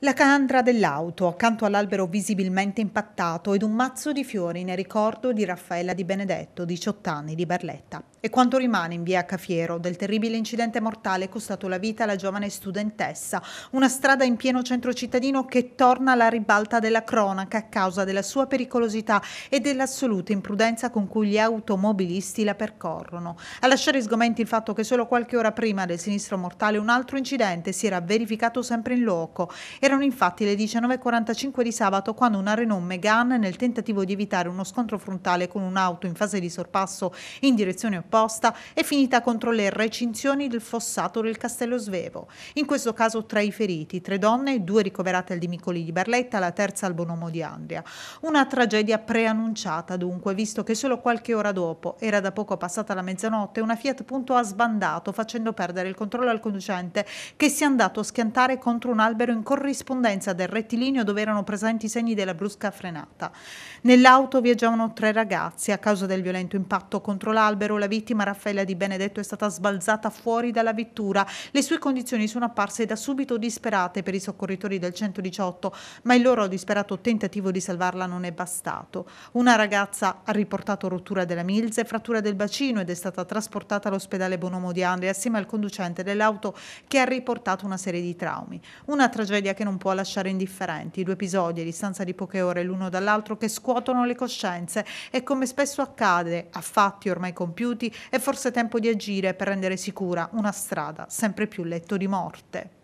La calandra dell'auto, accanto all'albero visibilmente impattato ed un mazzo di fiori in ricordo di Raffaella Di Benedetto, 18 anni, di Barletta. E quanto rimane in via Cafiero del terribile incidente mortale costato la vita alla giovane studentessa, una strada in pieno centro cittadino che torna alla ribalta della cronaca a causa della sua pericolosità e dell'assoluta imprudenza con cui gli automobilisti la percorrono. A lasciare sgomenti il fatto che solo qualche ora prima del sinistro mortale un altro incidente si era verificato sempre in loco erano infatti le 19.45 di sabato quando una Renault Megane, nel tentativo di evitare uno scontro frontale con un'auto in fase di sorpasso in direzione opposta, è finita contro le recinzioni del fossato del Castello Svevo. In questo caso tra i feriti, tre donne, due ricoverate al Dimicoli di Barletta, la terza al Bonomo di Andria. Una tragedia preannunciata dunque, visto che solo qualche ora dopo, era da poco passata la mezzanotte, una Fiat Punto ha sbandato facendo perdere il controllo al conducente che si è andato a schiantare contro un albero in corrispondenza corrispondenza del rettilineo dove erano presenti i segni della brusca frenata. Nell'auto viaggiavano tre ragazzi. A causa del violento impatto contro l'albero, la vittima Raffaella Di Benedetto è stata sbalzata fuori dalla vettura. Le sue condizioni sono apparse da subito disperate per i soccorritori del 118, ma il loro disperato tentativo di salvarla non è bastato. Una ragazza ha riportato rottura della milze, frattura del bacino ed è stata trasportata all'ospedale Bonomo di Andria assieme al conducente dell'auto che ha riportato una serie di traumi. Una tragedia che che non può lasciare indifferenti. Due episodi a distanza di poche ore l'uno dall'altro che scuotono le coscienze e come spesso accade, a fatti ormai compiuti, è forse tempo di agire per rendere sicura una strada sempre più letto di morte.